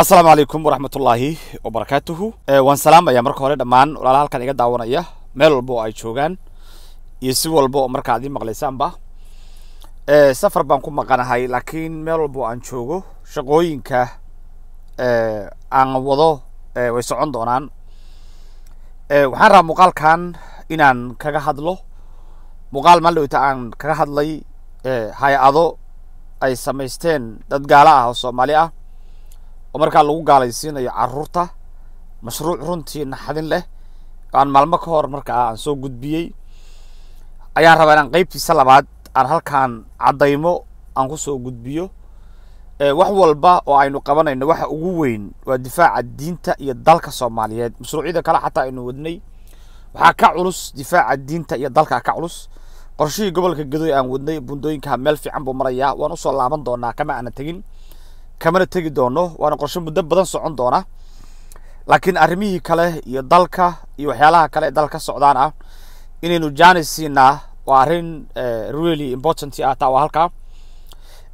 asalaamu calaykum waraxmat ullaahi wabarakaatuhu waan salaamaya marka hore dhammaan walaala halkan iga daawanaya meel walbo oo ay joogaan iyo si walba oo markaa ad ii maqlaysaanba safar baan ku maqanahay laakiin meel walbo oo aan joogo shaqooyinka aan wado way socon doonaan waxaan rabaa muuqaalkan inaan kaga hadlo muuqaal maldhowta aan kaga hadlay hay-ado ay samaysteen dad gaala ah oo soomaali ah oo markaa lagu gaalaysiinayo caruurta mashruuc runtii naxdin leh aan maalmo ka hor markaa aan soo gudbiyey ayaan rabaa inaan qaybtiisa labaad aan halkaan caddaymo aan ku soo gudbiyo wax walba oo aynu qabanayno waxa ugu weyn waa difaaca diinta iyo dalka soomaaliyeed mashruucyada kale xataa aynu wadnay waxaa ka culus difaaca diinta iyo dalka ka culus qorshihii gobolka gadoy aan wadnay buundooyinkaha meel fiican buu marayaa waan usoo laaban doonaa kama aana tegin kamana tegi doono waana qorsho muddo badan socon doona laakiin arrimihii kale iyo dalka iyo waxyaalaha kale ee dalka socdaan ah inaynu janis siinaa waa arrin eh, really important ah taa waa halkaa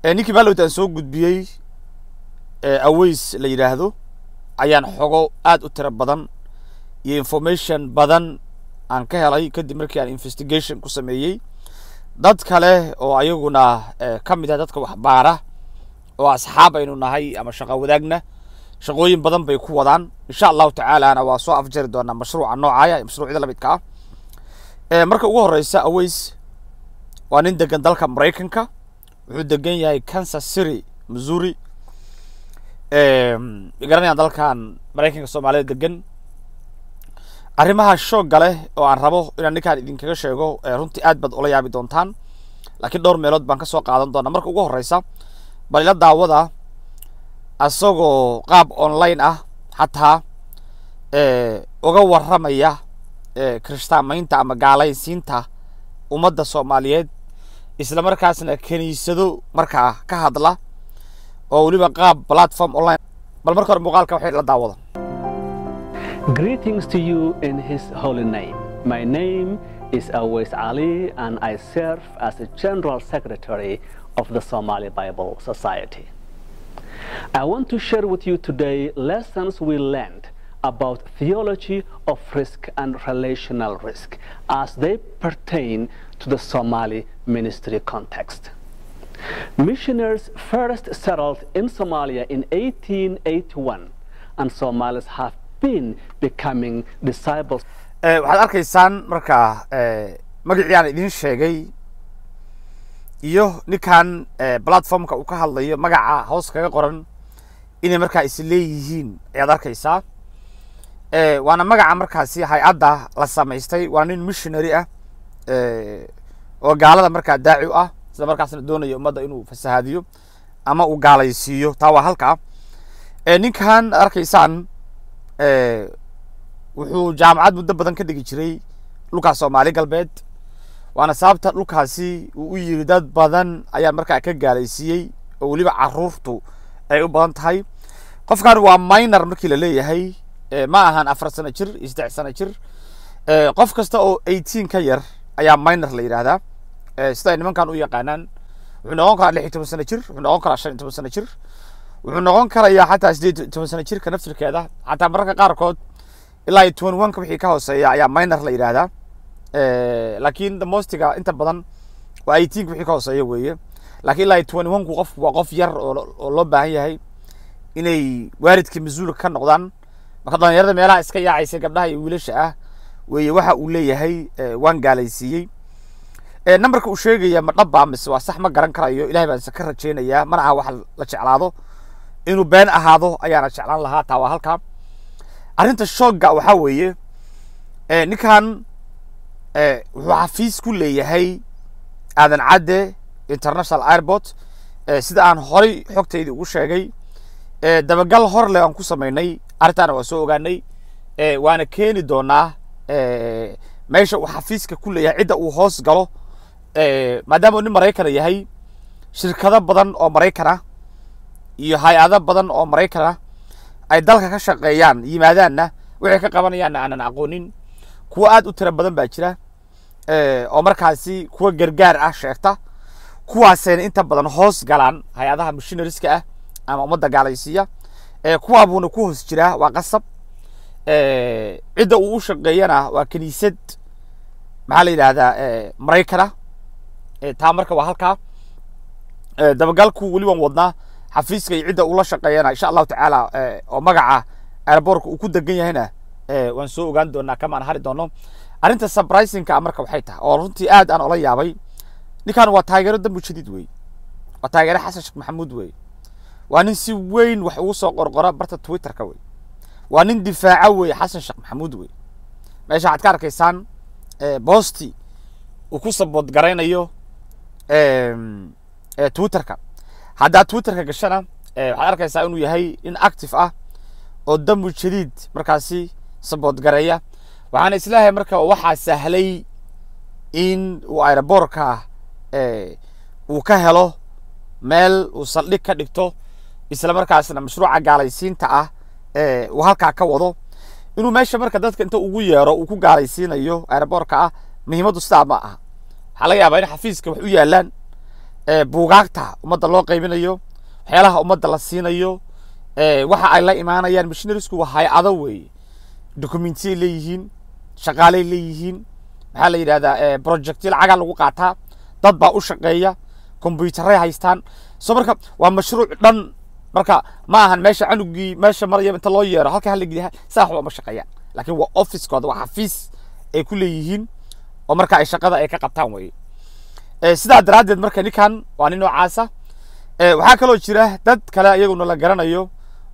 eh, ninkii maalowt aan soo gudbiyey eh, aways la yidhaahdo ayaan xogo aada u tiro badan iyo information badan aan ka helay kadib markii aan investigation ku sameeyey dad kale oo ayaguna ka mid ah dadka waxbaara oo asxaab aynu nahay ama shaqo wadaagna shaqooyin badan bay ku wadaan insha allahu tacaalana waa soo afjari doonaa mashruuca noocaya mashruucyada lamidka ah marka ugu horeysa aways waa nin degan dalka maraykanka wuxuu degan yahay kansas city missouri garanayaan dalkan maraykanka soomaalida degan arrimaha shoogga leh oo aan rabo inaan ninkaan idinkaga sheego runtii aad baad ula yaabi doontaan laakiin dhowr meelood baan ka soo qaadan doonaa marka ugu horeysa bal ila daawada asagoo qaab online ah xataa eh, uga warramaya eh, kirishtaamaynta ama gaalaysiinta ummadda soomaaliyeed isla markaasna kiniisado markaa ka hadla oo weliba qaab platform online bal marka hore muuqaalka waxay la daawada Greetings to you in his holy name. My name is Awais Ali and I serve as a General Secretary of the Somali Bible Society. I want to share with you today lessons we learned about theology of risk and relational risk as they pertain to the Somali ministry context. Missionaries first settled in Somalia in 1881 and Somalis have been becoming disciples. Eh, waxaad arkaysaan markaa eh, magicii aan idiin sheegay iyo ninkan eh, platformka uu ka hadlayo magaca hoos kaga qoran inay markaa is leeyihiin ayaad arkaysaa eh, waana magaca markaasi hay-adda la samaystay waa nin missionary ah eh, oo gaalada markaa daaci ah sida markaasna doonaya ummadda inuu fasahaadiyo ama uu gaalaysiiyo taa waa halkaa ninkan arkaysaan wuxuu jaamacad muddo badan ka dhigi jiray dhulkaa soomaali galbeed waana sababta dhulkaasi uu u yiri dad badan ayaan markaa ka gaalaysiiyey oo weliba caruurtu ay u badan tahay qofkan waa minor markii la leeyahay ma ahan afar sano jir iyo saddex sano jir qof kasta oo eighteen ka yar ayaa minor la yidhaahdaa sida ay nimankan u yaqaanaan wuxuu noqon karaa lix iyo toban sano jir wuxuu noqon karaa shan iyo toban sano jir wuxuu noqon karayaa xataa sideed toban sano jirka naftirkeeda xataa mararka qaarkood ilaa iyo toban wanka wixii ka hooseeya ayaa minor la yidhaahdaa Eh, lakiin mostiga inta badan waa eighteen wixii ka hooseeya weeye lakiin ilaa twenty one ku qof waa qof yar oo loo baahan yahay inay waaridka masuulka ka noqdaan marka dhalinyarada meelaha iska yaacaysa gabdhaha iyo wiilasha ah weeye waxa uu leeyahay eh, waan gaalaysiiyey eh, numberka uu sheegaya ma dhaba mise waa sax ma garan karayo ilahay baan ka rajeynayaa mana aha wax la jeclaado inuu been ahaado ayaana jeclaan lahaa taa waa halkaa arrinta shooga waxaa weeye ninkan wuxuu xafiis ku leeyahay aadan cadde international airport sida aan horay xogtaydii ugu sheegay dabagal hor leh aan ku samaynay arrintaana waa soo ogaanay waana keeni doonaa meesha uu xafiiska ku leeyahay cidda uu hoos galo maadaama uu nin maraykana yahay shirkado badan oo maraykana iyo hay-ado badan oo maraykana ay dalka ka shaqeeyaan yimaadaanna waxay ka qabanayaanna aanan aqoonin kuwo aad u tira badan baa jira oo markaasi kuwa gargaar ah sheegta kuwaasayna inta badan hoos galaan hay-adaha mishinariska ah ama ummadda gaalaysiiya kuwaabuuna ku hoos jiraa waa qasab cidda uu u shaqeeyana waa kiniisad maxaa la yidhaahdaa maraykana taa marka waa halkaa dabagalku weli waan wadnaa xafiiska iyo cidda ula shaqeeyana insha allahu tacaala oo magaca airbortka uu ku degan yahayna waan soo ogaan doonaa kamaan hari doono arrinta surprisinga ah marka waxay tahay oo runtii aad aan ola yaabay ninkan waa taageero dambu shadiid wey waa taageero xasan sheekh maxamuud wey waa nin si weyn wax ugu soo qorqora barta twitterka wey waa nin difaaco weeye xasan sheekh maxamuud wey meesha waxaad ka arkaysaan boosti uu ku sabood garaynayo twitterka haddaad twitterka gashana waxaad arkaysaa inuu yahay in active ah oo dambu jadiid markaasi sabood waxaana islaahay marka waxaa sahlay in uu aeroboorka ah, uu ka helo meel uu saldhig ka dhigto isla markaasna mashruuca gaalaysiinta ah uu halkaa ka wado inuu meesha marka dadka inta ugu yeero uu ku gaalaysiinayo aeroboorka ah muhiimaddu sidaa ma aha waxaa laga yaabaa in xafiiska wax u yaalaan buugaagta ummadda loo qaybinayo waxyaalaha ummadda la siinayo waxa ay la imaanayaan mishinarisku hay-ado weeye documentiyay leeyihiin shaqaalay leeyihiin maxaa la yidhahdaa eh, projectyo lacagaa lagu qaataa dad baa u shaqeeya combyuutaray haystaan so marka waa mashruuc dhan marka ma ahan meesha canugii meesha maraya inta loo yeero halka halageliya sax uma shaqeeyaan laakiin waa officekooda waa xafiis ay ku leeyihiin oo marka ay shaqada ay ka qabtaan weye eh, sidaa daraaddeed marka ninkan waa nin noocaasa eh, waxaa kaloo jira dad kale iyaguna la garanayo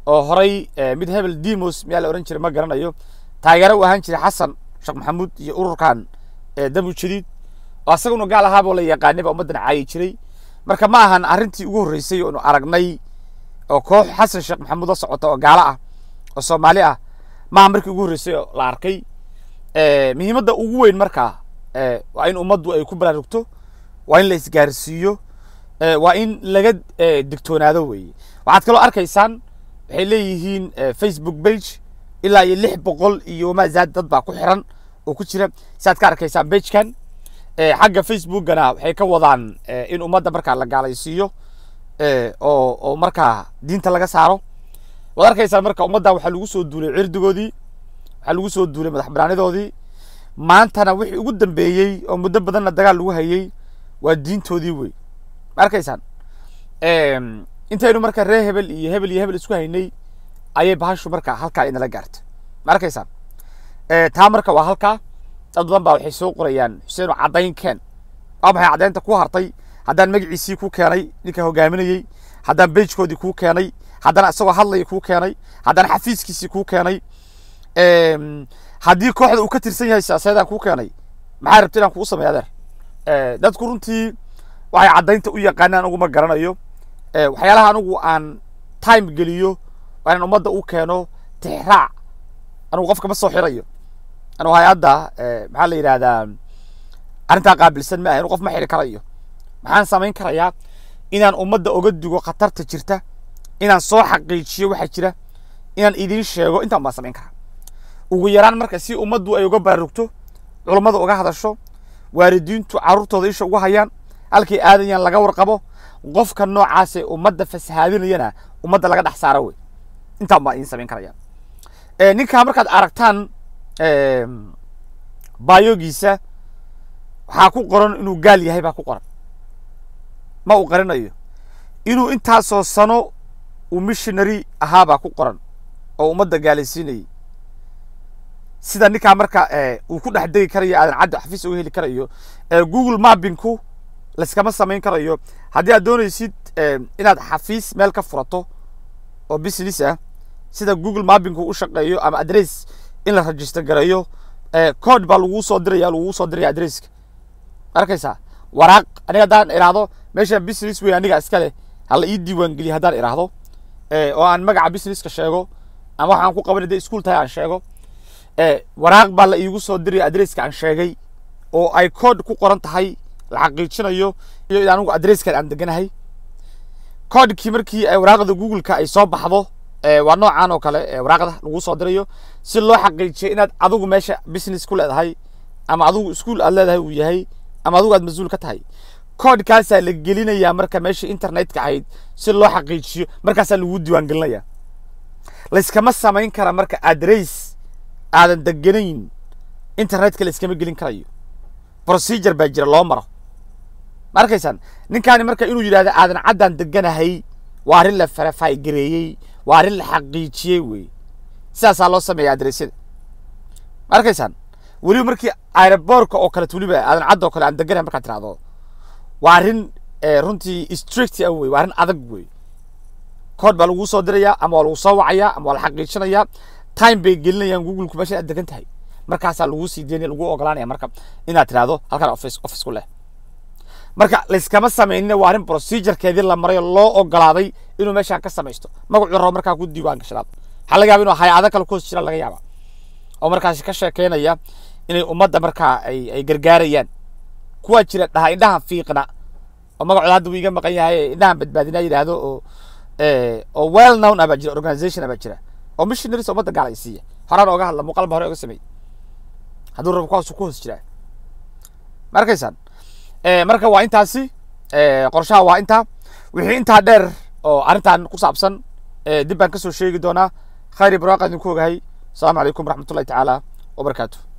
oo horay mid hebel demos miyaa la oran jiray ma garanayo taageero u ahaan jiray xasan sheekh maxamuud iyo ururkan dabu jadiid oo asaguna gaal ahaaboo la yaqaanay baa ummaddan caayi jiray marka ma ahan arrintii ugu horreysay oonu aragnay oo koox xasan sheekh maxamuud la socota oo gaalo ah oo soomaali ah maaha markii ugu horreysay oo la arkay muhiimadda ugu weyn markaa waa in ummaddu ay ku baraarugto waa in la isgaarsiiyo waa in laga digtoonaado weeye waxaad kaloo arkaysaan waxay leeyihiin facebook page ilaa iyo lix boqol iyo maazaad dad baa ku xiran oo ku jira siaad ka arkaysaan bejkan eh, xagga facebookana waxay ka wadaan eh, in ummadda markaa la gaalaysiiyo eh, oo oo markaa diinta laga saaro waad arkaysaan marka ummaddan waxaa lagu soo duulay cirdigoodii waxaa lagu soo duulay madax banaanidoodii maantana wixii ugu dambeeyey oo muddo badanna dagaal lagu hayay waa diintoodii wey ma arkaysaan intaynu marka ree hebel iyo hebel iyo hebel isku haynay ayay bahashu marka halkaa inala gaarta ma arkaysaan taa marka waa halkaa dad badan baa waxay soo qorayaan xuseeno caddayn keen waa maxay caddaynta ku hartay haddaan magaciisii ku keenay ninka hogaaminayey haddaan bejkoodii kuu keenay haddana isagoo hadlaya kuu keenay haddana xafiiskiisii kuu keenay haddii kooxda uu ka tirsan yahay siyaasadeedaan kuu keenay maxaa rabta inaan kugu sameeya adeer dadku runtii waxay caddaynta u yaqaanaan aniguma garanayo waxyaalaha anigu aan time geliyo waa inaan ummadda u keeno tixraac anugu qof kama soo xirayo anugu hay-adda eh, maxaa la yidhahdaa arrintaa qaabilsan ma ah inu qof ma xiri karayo maxaan samayn karayaa inaan ummadda oga dugo khatarta jirta inaan soo xaqiijiyo waxa jira inaan idiin sheego intaan baan samayn karaa ugu yaraan marka si ummaddu ay uga baarugto culummada uga hadasho waalidiintu carruurtooda isha ugu hayaan halkii aadayaan laga warqabo qofka noocaasee ummadda fasahaadinayana ummadda laga dhex saara wey intaan idin samayn karaya ninkaa markaad aragtaan bayogiisa waxaa ku qoran inuu gaal yahay baa ku qoran ma uu qarinayo inuu intaasoo sano uu missionary ahaabaa ku qoran oo ummadda gaalaysiinayay sida ninkaa marka uu ku dhex degi karayo aadan cadda xafiis uga heli karayo google mappinku layskama samayn karayo haddii aad doonaysid inaad xafiis meel ka furato oo business ah sida google mappingu u shaqeeyo ama address in la register gareeyo code baa lagu soo diraya lagu soo diraya addresska arkaysaa waraaq aniga haddaan iraahdo meesha business wey aniga iska leh hala ii diiwaan geliya haddaan iraahdo oo aan magaca businesska sheego ama waxaan ku qaban hadday iskuul tahay aan sheego waraaq baa la iigu soo diraya addresska aan sheegay oo ay code ku qoran tahay la xaqiijinayo iyo anigu addresska aan deganahay koodhkii markii eh, waraaqda googleka ay soo baxdo eh, waa noocaan oo kale eh, waraaqda lagu soo dirayo si loo xaqiijiyo inaad adugu meesha business ku leedahay ama adugu iskuol aada leedahay uu yahay ama adugu aada mas-uul ka tahay codekaasaa la gelinayaa marka meesha internetka ahayd si loo xaqiijiyo markaasaa lagu diiwaangelinaya layskama samayn kara marka adress aadan deganayn internetka layskama gelin karayo procedure baa jira loo maro ma ninkaani marka inuu yidhahdo aadan caddan deganahay waa arrin la verify waa arrin la xaqiijiyey wey sidaasaa loo sameeya adresyada markaysan weliba markii aeroboorka oo kaleet weliba aadan cadda oo kale aan deganahay markaad tirahdo waa arrin eh, runtii strict ah wey waa arrin adag wey kood baa lagu soo dirayaa ama waa lagu soo wacayaa ama waa la xaqiijinayaa time bay gelinayaan googleku meesha aad degan tahay markaasaa lagu sii deynaya lagu ogolaanaya marka inaad tirahdo halkaan office office ku leh marka layskama samaynin waa arrin procedurekeedii la marayo loo ogolaaday inuu meeshaa ka samaysto magacu rabo markaa ku diiwaan gashanaado waxaa laga yaaba inuu ado kale ku jira laga yaaba oo markaasi ka sheekeynaya inay ummadda markaa ay ay gargaarayaan kuwaa jira dhaha indhaha fiiqna oo magacooda hadda wuu iga maqan yahay indhahan badbaadinaa yidhaahdo oo eh, oo well known abaa jira organization abaa jira oo missionaries ummadda gaalaysiiya horaan oga hadla muuqaalba hore oga sameeyey hadduu rabo kuwaasu ku hoos jiraa ma Eh, marka waa intaasi eh, qorshaha waa intaa wixii intaa dheer oo arrintan ku saabsan eh, dib baan ka soo sheegi doonaa khayr ibraaq idinku ogahay asalaamu calaykum waraxmatullahi tacaala wabarakaatu